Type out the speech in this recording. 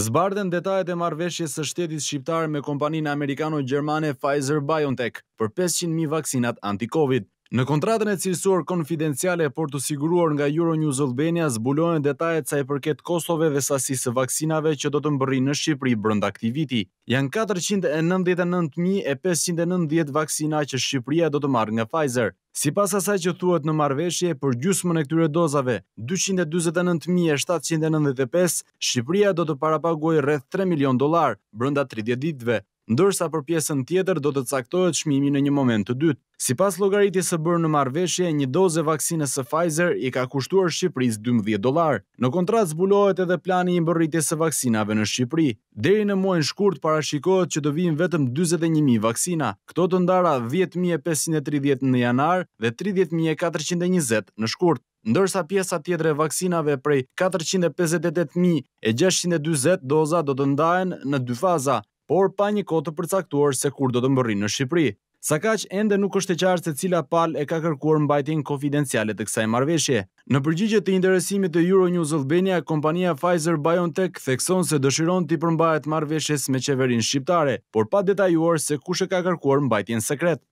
Zbardhen detajet e marveshje së shtetit shqiptar me kompaninë amerikano-gjermane Pfizer-BioNTech për 500.000 vaksinat anti-COVID. Në kontratën e cilësuar konfidenciale por të siguruar nga Euronews Albania zbulohen detajet sa i përket Kosove dhe sasisë vaksinave që do të mbëri në Shqipëri brënda aktiviti. viti. Janë 499.590 vaksina që Shqipëria do të marrë nga Pfizer. Si pas asaj që thuet në marveshje për gjusmën e këtyre dozave, 229.795, Shqipëria do të parapaguaj rreth 3 milion dolar brënda 30 ditve ndërsa për pjesën tjetër do të caktohet shmimi në një moment të dytë. Si pas logariti së bërë në marveshje, një doze vaksinës së Pfizer i ka kushtuar Shqipëris 12 dolar. Në kontrat zbulohet edhe plani i mbërriti së vaksinave në Shqipëri. Deri në muajnë shkurt parashikohet që do vinë vetëm 21.000 vaksina, këto të ndara 10.530 në janar dhe 30.420 në shkurt. Ndërsa pjesa tjetër e vaksinave prej 458.620 doza do të ndajen në dy faza, por pa një kotë të përcaktuar se kur do të mërri në Shqipëri. Sa kaq ende nuk është e qartë se cila palë e ka kërkuar mbajtjen konfidenciale të kësaj marrëveshje. Në përgjigje të interesimit të Euronews Albania, kompania Pfizer BioNTech thekson se dëshiron të përmbahet marrëveshjes me qeverinë shqiptare, por pa detajuar se kush e ka kërkuar mbajtjen sekret.